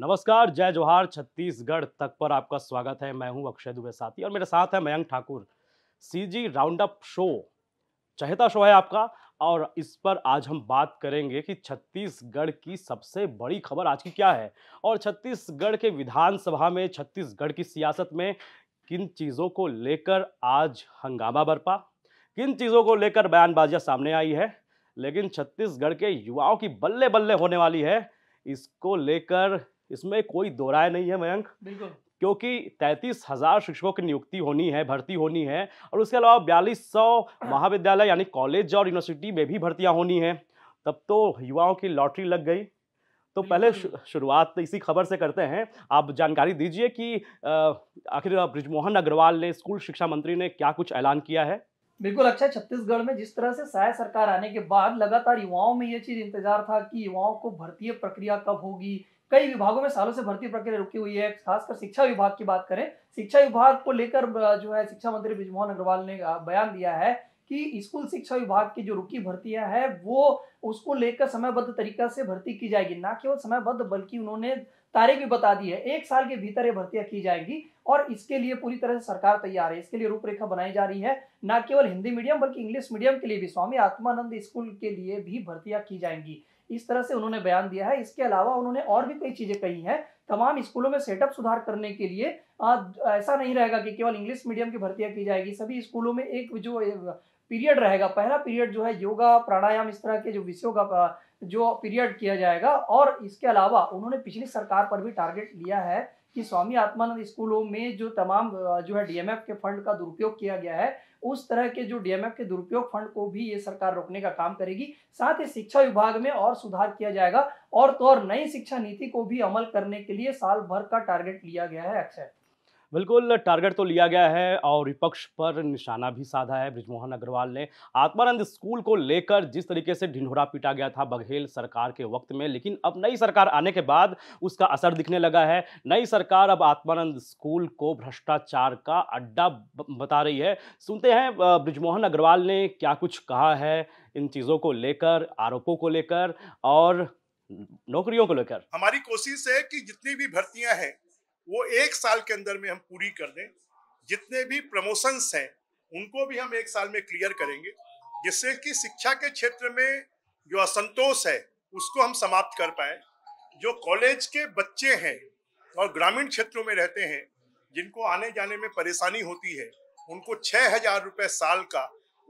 नमस्कार जय जोहार छत्तीसगढ़ तक पर आपका स्वागत है मैं हूं अक्षय दुबे साथी और मेरे साथ है Mayank Thakur CG round up show चहेता शो है आपका और इस पर आज हम बात करेंगे कि छत्तीसगढ़ की सबसे बड़ी खबर आज की क्या है और छत्तीसगढ़ के विधानसभा में छत्तीसगढ़ की सियासत में किन चीज़ों को लेकर आज हंगामा बरपा किन चीज़ों को लेकर बयानबाजियाँ सामने आई है लेकिन छत्तीसगढ़ के युवाओं की बल्ले बल्ले होने वाली है इसको लेकर इसमें कोई दो राय नहीं है मयंक क्योंकि तैतीस हजार शिक्षकों की नियुक्ति होनी है भर्ती होनी है और उसके अलावा बयालीस सौ महाविद्यालय यानी कॉलेज और यूनिवर्सिटी में भी भर्तियां होनी है तब तो युवाओं की लॉटरी लग गई तो पहले शुरुआत इसी खबर से करते हैं आप जानकारी दीजिए कि आखिर ब्रिजमोहन अग्रवाल ने स्कूल शिक्षा मंत्री ने क्या कुछ ऐलान किया है बिल्कुल अच्छा छत्तीसगढ़ में जिस तरह से सहाय सरकार आने के बाद लगातार युवाओं में ये चीज इंतजार था कि युवाओं को भर्ती प्रक्रिया कब होगी कई विभागों में सालों से भर्ती प्रक्रिया रुकी हुई है खासकर शिक्षा विभाग की बात करें शिक्षा विभाग को लेकर जो है शिक्षा मंत्री ब्रिजमोहन अग्रवाल ने बयान दिया है कि स्कूल शिक्षा विभाग की जो रुकी भर्तियां हैं वो उसको लेकर समयबद्ध तरीका से भर्ती की जाएगी ना केवल समयबद्ध बल्कि उन्होंने तारीख भी बता दी है एक साल के भीतर ये भर्तियां की जाएंगी और इसके लिए पूरी तरह से सरकार तैयार है इसके लिए रूपरेखा बनाई जा रही है ना केवल हिंदी मीडियम बल्कि इंग्लिश मीडियम के लिए भी स्वामी आत्मानंद स्कूल के लिए भी भर्तियां की जाएंगी इस तरह से उन्होंने बयान दिया है इसके अलावा उन्होंने और भी कई चीजें कही हैं तमाम स्कूलों में सेटअप सुधार करने के लिए आ, ऐसा नहीं रहेगा कि केवल इंग्लिश मीडियम की भर्तियां की जाएगी सभी स्कूलों में एक जो पीरियड रहेगा पहला पीरियड जो है योगा प्राणायाम इस तरह के जो विषयों का जो पीरियड किया जाएगा और इसके अलावा उन्होंने पिछली सरकार पर भी टारगेट लिया है कि स्वामी आत्मानंद स्कूलों में जो तमाम जो है डीएमएफ के फंड का दुरुपयोग किया गया है उस तरह के जो डीएमएफ के दुरुपयोग फंड को भी ये सरकार रोकने का काम करेगी साथ ही शिक्षा विभाग में और सुधार किया जाएगा और तो और नई शिक्षा नीति को भी अमल करने के लिए साल भर का टारगेट लिया गया है अक्षय बिल्कुल टारगेट तो लिया गया है और विपक्ष पर निशाना भी साधा है ब्रिजमोहन अग्रवाल ने आत्मानंद स्कूल को लेकर जिस तरीके से ढिंढोरा पीटा गया था बघेल सरकार के वक्त में लेकिन अब नई सरकार आने के बाद उसका असर दिखने लगा है नई सरकार अब आत्मानंद स्कूल को भ्रष्टाचार का अड्डा बता रही है सुनते हैं ब्रिजमोहन अग्रवाल ने क्या कुछ कहा है इन चीज़ों को लेकर आरोपों को लेकर और नौकरियों को लेकर हमारी कोशिश है कि जितनी भी भर्तियां हैं वो एक साल के अंदर में हम पूरी कर दें जितने भी प्रमोशंस हैं उनको भी हम एक साल में क्लियर करेंगे जिससे कि शिक्षा के क्षेत्र में जो असंतोष है उसको हम समाप्त कर पाए जो कॉलेज के बच्चे हैं और ग्रामीण क्षेत्रों में रहते हैं जिनको आने जाने में परेशानी होती है उनको छः हजार रुपये साल का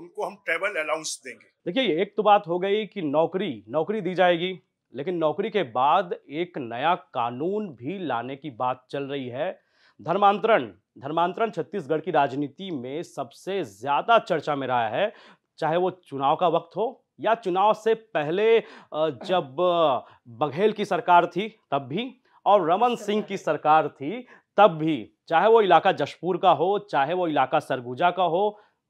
उनको हम ट्रेवल अलाउंस देंगे देखिए एक तो बात हो गई कि नौकरी नौकरी दी जाएगी लेकिन नौकरी के बाद एक नया कानून भी लाने की बात चल रही है धर्मांतरण धर्मांतरण छत्तीसगढ़ की राजनीति में सबसे ज़्यादा चर्चा में रहा है चाहे वो चुनाव का वक्त हो या चुनाव से पहले जब बघेल की सरकार थी तब भी और रमन अच्छा। सिंह की सरकार थी तब भी चाहे वो इलाका जशपुर का हो चाहे वो इलाका सरगुजा का हो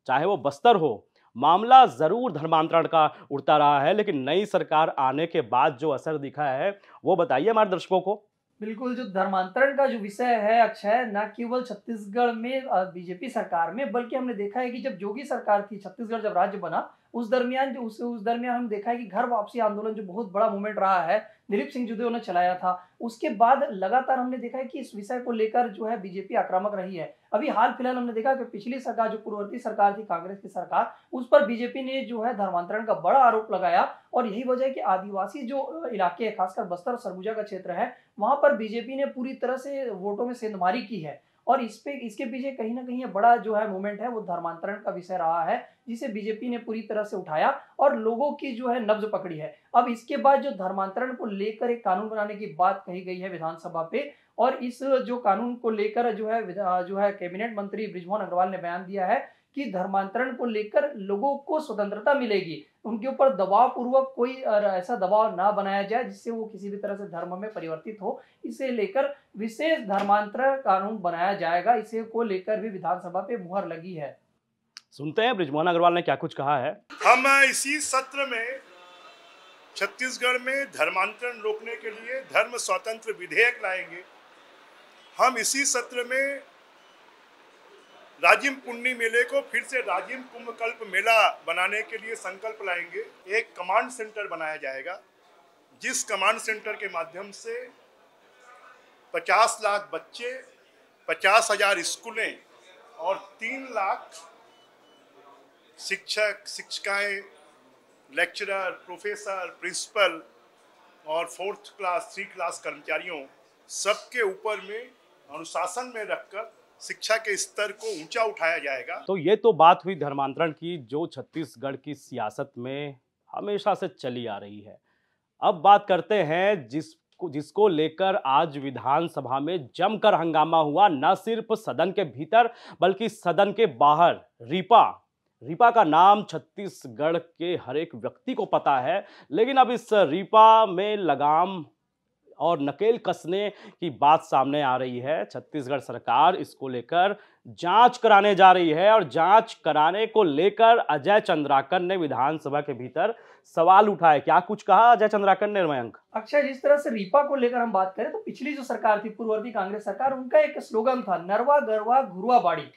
चाहे वो बस्तर हो मामला ज़रूर धर्मांतरण का उड़ता रहा है लेकिन नई सरकार आने के बाद जो असर दिखा है वो बताइए हमारे दर्शकों को बिल्कुल जो धर्मांतरण का जो विषय है अक्षय न केवल छत्तीसगढ़ में बीजेपी सरकार में बल्कि हमने देखा है कि जब योगी सरकार थी छत्तीसगढ़ जब राज्य बना उस दरमियान जो उस उस दरमियान हम देखा है कि घर वापसी आंदोलन जो बहुत बड़ा मूवमेंट रहा है दिलीप सिंह जुदेव ने चलाया था उसके बाद लगातार हमने देखा है कि इस विषय को लेकर जो है बीजेपी आक्रामक रही है अभी हाल फिलहाल हमने देखा कि पिछली सरकार जो पूर्ववर्ती सरकार थी कांग्रेस की सरकार उस पर बीजेपी ने जो है धर्मांतरण का बड़ा आरोप लगाया और यही वजह है कि आदिवासी जो इलाके है खासकर बस्तर और सरगुजा का क्षेत्र है वहां पर बीजेपी ने पूरी तरह से वोटों में सेंधमारी की है और इस पे इसके पीछे कहीं ना कहीं बड़ा जो है मूवमेंट है वो धर्मांतरण का विषय रहा है जिसे बीजेपी ने पूरी तरह से उठाया और लोगों की जो है नब्ज पकड़ी है अब इसके बाद जो धर्मांतरण को लेकर एक कानून बनाने की बात कही गई है विधानसभा पे और इस जो कानून को लेकर जो है जो है कैबिनेट मंत्री ब्रिजमोहन अग्रवाल ने बयान दिया है कि धर्मांतरण को लेकर लोगों को स्वतंत्रता मिलेगी उनके ऊपर दबाव पूर्वक कोई ऐसा दबाव ना बनाया जाए जिससे वो किसी भी तरह से धर्म में परिवर्तित हो इसे लेकर विशेष धर्मांतरण कानून बनाया जाएगा इसे को लेकर भी विधानसभा पे मुहर लगी है सुनते हैं ब्रिजमोहन अग्रवाल ने क्या कुछ कहा है हम इसी सत्र में छत्तीसगढ़ में धर्मांतरण रोकने के लिए धर्म स्वतंत्र विधेयक लाएंगे हम इसी सत्र में राजिम कुंडी मेले को फिर से राजिम कुंभकल्प मेला बनाने के लिए संकल्प लाएंगे एक कमांड सेंटर बनाया जाएगा जिस कमांड सेंटर के माध्यम से 50 लाख बच्चे पचास हजार स्कूलें और तीन लाख शिक्षक शिक्षिकाएं लेक्चरर प्रोफेसर प्रिंसिपल और फोर्थ क्लास थ्री क्लास कर्मचारियों सबके ऊपर में अनुशासन में रखकर शिक्षा के स्तर को ऊंचा उठाया जाएगा तो ये तो बात हुई धर्मांतरण की जो छत्तीसगढ़ की सियासत में हमेशा से चली आ रही है अब बात करते हैं जिस जिसको लेकर आज विधानसभा में जमकर हंगामा हुआ न सिर्फ सदन के भीतर बल्कि सदन के बाहर रीपा रीपा का नाम छत्तीसगढ़ के हर एक व्यक्ति को पता है लेकिन अब इस रीपा में लगाम और नकेल कसने की बात सामने आ रही है छत्तीसगढ़ सरकार इसको लेकर जांच कराने जा रही है और जांच कराने को लेकर अजय चंद्राकर ने विधानसभा के भीतर सवाल उठाए क्या कुछ कहा अजय चंद्राकर ने मयंक अक्षय जिस तरह से रीपा को लेकर हम बात करें तो पिछली जो सरकार थी पूर्ववर्ती कांग्रेस सरकार उनका एक स्लोगन था नरवा गरवा घुरवा बाड़ी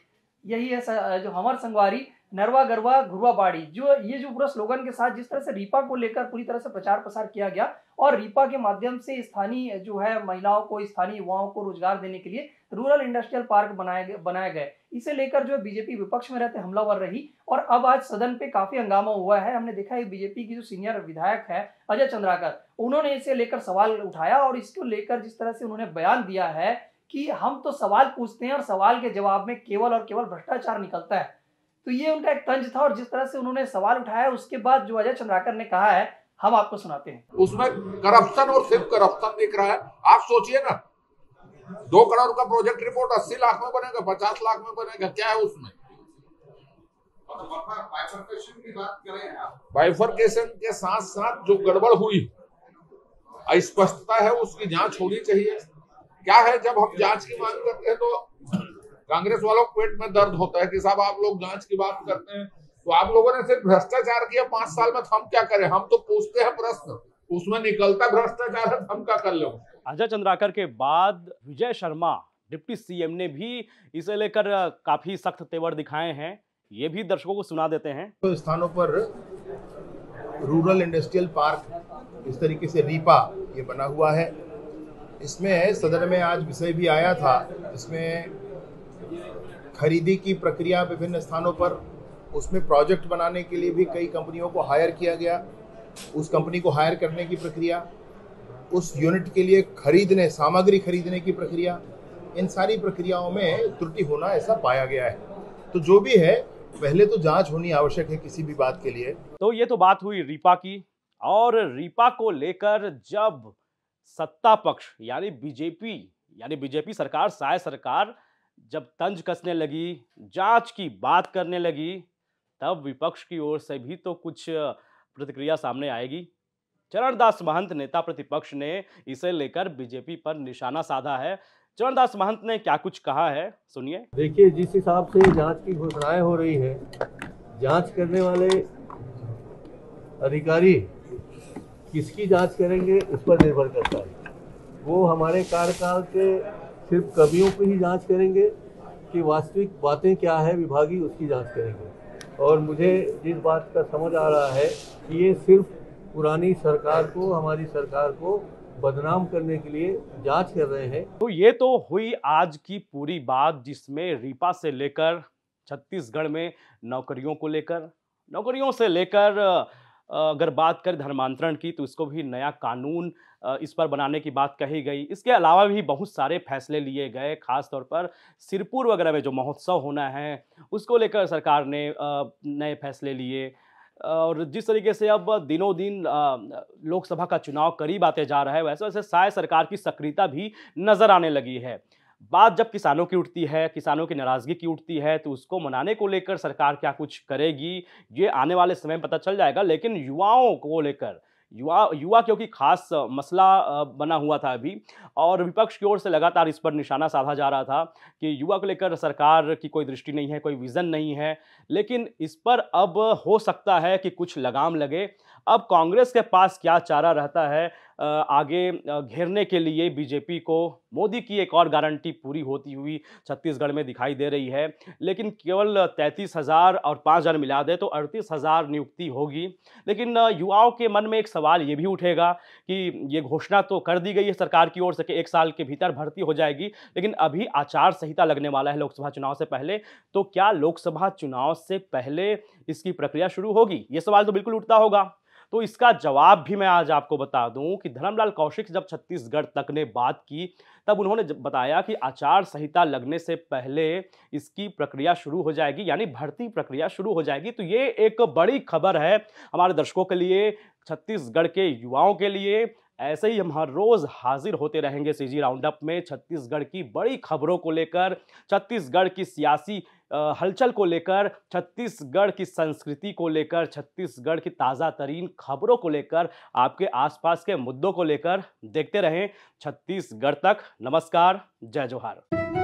यही है जो हमार संगवारी नरवा गरवा घुरवा बाड़ी जो ये जो पूरा स्लोगन के साथ जिस तरह से रीपा को लेकर पूरी तरह से प्रचार प्रसार किया गया और रीपा के माध्यम से स्थानीय जो है महिलाओं को स्थानीय युवाओं को रोजगार देने के लिए रूरल इंडस्ट्रियल पार्क बनाए गए बनाए गए इसे लेकर जो बीजेपी विपक्ष में रहते हमलावर रही और अब आज सदन पे काफी हंगामा हुआ है हमने देखा है बीजेपी की जो सीनियर विधायक है अजय चंद्राकर उन्होंने इसे लेकर सवाल उठाया और इसको लेकर जिस तरह से उन्होंने बयान दिया है कि हम तो सवाल पूछते हैं और सवाल के जवाब में केवल और केवल भ्रष्टाचार निकलता है तो ये उनका एक तंज था और जिस तरह से उन्होंने सवाल उठाया उसके बाद जो अजय चंद्राकर ने कहा है हम आपको सुनाते हैं उसमें करप्शन और सिर्फ करप्शन दिख रहा है आप सोचिए ना दो करोड़ का प्रोजेक्ट रिपोर्ट अस्सी लाख में बनेगा पचास लाख में बनेगा क्या है उसमें बाइफरकेशन के साथ साथ जो गड़बड़ हुई अस्पष्टता है उसकी जांच होनी चाहिए क्या है जब हम जांच की मांग करते हैं तो कांग्रेस वालों को पेट में दर्द होता है कि साहब आप लोग जांच की बात करते हैं तो आप लोगों ने सिर्फ भ्रष्टाचार किया पांच साल में तो हम क्या करें हम तो पूछते हैं प्रश्न उसमें निकलता भ्रष्टाचार है हम क्या कर लो अजय चंद्राकर के बाद विजय शर्मा डिप्टी सीएम ने भी इसे लेकर काफी सख्त तेवर दिखाए हैं ये भी दर्शकों को सुना देते हैं तो स्थानों पर रूरल इंडस्ट्रियल पार्क इस तरीके से रीपा ये बना हुआ है इसमें सदन में आज विषय भी आया था इसमें खरीदी की प्रक्रिया विभिन्न स्थानों पर उसमें प्रोजेक्ट बनाने के लिए भी कई कंपनियों को हायर किया गया उस कंपनी को हायर करने की प्रक्रिया उस यूनिट के लिए खरीदने सामग्री खरीदने की प्रक्रिया इन सारी प्रक्रियाओं में त्रुटि होना ऐसा पाया गया है तो जो भी है पहले तो जांच होनी आवश्यक है किसी भी बात के लिए तो ये तो बात हुई रीपा की और रीपा को लेकर जब सत्ता पक्ष यानी बीजेपी यानी बीजेपी सरकार साय सरकार जब तंज कसने लगी जांच की बात करने लगी तब विपक्ष की ओर से भी तो कुछ प्रतिक्रिया सामने आएगी चरणदास महंत नेता प्रतिपक्ष ने इसे लेकर बीजेपी पर निशाना साधा है चरणदास महंत ने क्या कुछ कहा है सुनिए देखिए जिस हिसाब से जांच की घोषणाएं हो रही है जांच करने वाले अधिकारी किसकी जांच करेंगे उस पर निर्भर करता है वो हमारे कार्यकाल के सिर्फ कमियों की ही जांच करेंगे कि वास्तविक बातें क्या है विभागीय उसकी जांच करेंगे और मुझे जिस बात का समझ आ रहा है कि ये सिर्फ पुरानी सरकार को हमारी सरकार को बदनाम करने के लिए जांच कर रहे हैं तो ये तो हुई आज की पूरी बात जिसमें रीपा से लेकर छत्तीसगढ़ में नौकरियों को लेकर नौकरियों से लेकर अगर बात करें धर्मांतरण की तो इसको भी नया कानून इस पर बनाने की बात कही गई इसके अलावा भी बहुत सारे फैसले लिए गए खासतौर पर सिरपुर वगैरह में जो महोत्सव होना है उसको लेकर सरकार ने नए फैसले लिए और जिस तरीके से अब दिनों दिन लोकसभा का चुनाव करीब आते जा रहा है वैसे वैसे शायद सरकार की सक्रियता भी नज़र आने लगी है बात जब किसानों की उठती है किसानों की नाराज़गी की उठती है तो उसको मनाने को लेकर सरकार क्या कुछ करेगी ये आने वाले समय में पता चल जाएगा लेकिन युवाओं को लेकर युवा युवा क्योंकि खास मसला बना हुआ था अभी और विपक्ष की ओर से लगातार इस पर निशाना साधा जा रहा था कि युवा को लेकर सरकार की कोई दृष्टि नहीं है कोई विज़न नहीं है लेकिन इस पर अब हो सकता है कि कुछ लगाम लगे अब कांग्रेस के पास क्या चारा रहता है आगे घेरने के लिए बीजेपी को मोदी की एक और गारंटी पूरी होती हुई छत्तीसगढ़ में दिखाई दे रही है लेकिन केवल तैंतीस हज़ार और पाँच हज़ार मिला दे तो अड़तीस हज़ार नियुक्ति होगी लेकिन युवाओं के मन में एक सवाल ये भी उठेगा कि ये घोषणा तो कर दी गई है सरकार की ओर से कि एक साल के भीतर भर्ती हो जाएगी लेकिन अभी आचार संहिता लगने वाला है लोकसभा चुनाव से पहले तो क्या लोकसभा चुनाव से पहले इसकी प्रक्रिया शुरू होगी ये सवाल तो बिल्कुल उठता होगा तो इसका जवाब भी मैं आज आपको बता दूं कि धर्मलाल कौशिक जब छत्तीसगढ़ तक ने बात की तब उन्होंने बताया कि आचार संहिता लगने से पहले इसकी प्रक्रिया शुरू हो जाएगी यानी भर्ती प्रक्रिया शुरू हो जाएगी तो ये एक बड़ी खबर है हमारे दर्शकों के लिए छत्तीसगढ़ के युवाओं के लिए ऐसे ही हम हर रोज़ हाजिर होते रहेंगे सीजी राउंडअप में छत्तीसगढ़ की बड़ी खबरों को लेकर छत्तीसगढ़ की सियासी हलचल को लेकर छत्तीसगढ़ की संस्कृति को लेकर छत्तीसगढ़ की ताज़ा तरीन खबरों को लेकर आपके आसपास के मुद्दों को लेकर देखते रहें छत्तीसगढ़ तक नमस्कार जय जोहार